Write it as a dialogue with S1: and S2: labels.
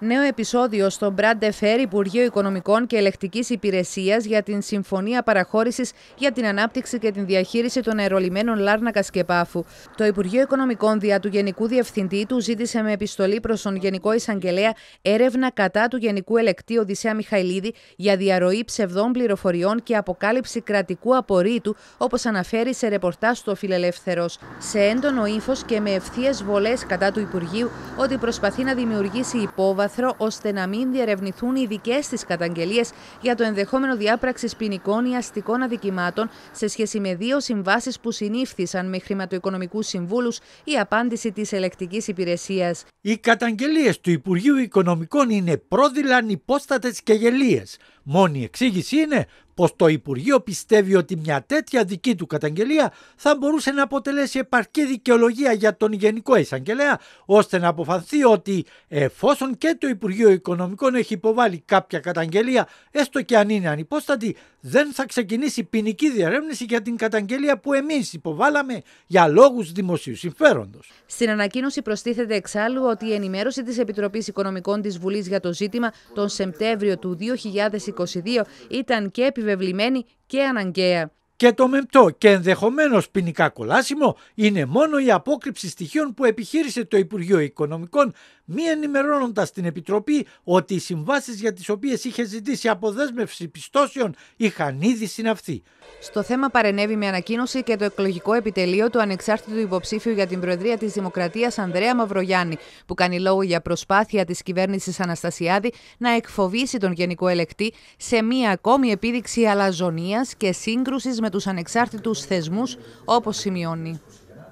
S1: Νέο επεισόδιο στο Brand Fair Υπουργείο Οικονομικών και Ελεκτικής Υπηρεσίας για την Συμφωνία Παραχώρησης για την Ανάπτυξη και την Διαχείριση των Αερολιμένων Λάρνακα και Πάφου. Το Υπουργείο Οικονομικών, δια του Γενικού Διευθυντή του, ζήτησε με επιστολή προς τον Γενικό Εισαγγελέα έρευνα κατά του Γενικού Ελεκτή Οδυσσέα Μιχαηλίδη για διαρροή ψευδών πληροφοριών και αποκάλυψη κρατικού απορρίτου, όπως αναφέρει σε ρεπορτάζ στο Φιλελεύθερος. Σε έντονο ύφος και με ευθείες βολές κατά του Υπουργείου ότι προσπαθεί να δημιουργήσει υπόβαση ώστε να μην διερευνηθούν οι δικέ της καταγγελίες για το ενδεχόμενο διάπραξης ποινικών ή αστικών αδικημάτων σε σχέση με δύο συμβάσεις που συνήφθησαν με χρηματοοικονομικούς συμβούλους, η απάντηση της ελεκτικής υπηρεσίας.
S2: Οι καταγγελίες του Υπουργείου Οικονομικών είναι πρόδειλαν, υπόστατες και γελίες. Μόνη εξήγηση είναι πως το Υπουργείο πιστεύει ότι μια τέτοια δική του καταγγελία θα μπορούσε να αποτελέσει επαρκή δικαιολογία για τον Γενικό Εισαγγελέα ώστε να αποφανθεί ότι εφόσον και το Υπουργείο Οικονομικών έχει υποβάλει κάποια καταγγελία έστω και αν είναι ανυπόστατη δεν θα ξεκινήσει ποινική διαρεύνηση για την καταγγελία που εμείς υποβάλαμε για λόγους δημοσίου συμφέροντος.
S1: Στην ανακοίνωση προστίθεται εξάλλου ότι η ενημέρωση της Επιτροπής Οικονομικών της Βουλής για το ζήτημα τον Σεπτέμβριο του 2021 ήταν και επιβεβλημένη και αναγκαία
S2: και το μεμπτό και ενδεχομένως ποινικά κολάσιμο είναι μόνο η απόκρυψη στοιχείων που επιχείρησε το Υπουργείο Οικονομικών, μη ενημερώνοντας την Επιτροπή ότι οι συμβάσεις για τις οποίες είχε ζητήσει αποδέσμευση πιστώσεων είχαν
S1: ήδη συναυθεί. Στο θέμα παρενέβη με ανακοίνωση και το εκλογικό επιτελείο του ανεξάρτητου υποψήφιου για την Προεδρία της Δημοκρατίας Ανδρέα Μαυρογιάννη, που κάνει λόγο για προσπάθεια της κυβέρνησης Αναστασιάδη να εκφοβήσει τον Γενικό Ελεκτή σε μία ακόμη επίδειξη αλαζονίας και σύγκρουσης με τους ανεξάρτητους θεσμούς, όπως σημειώνει.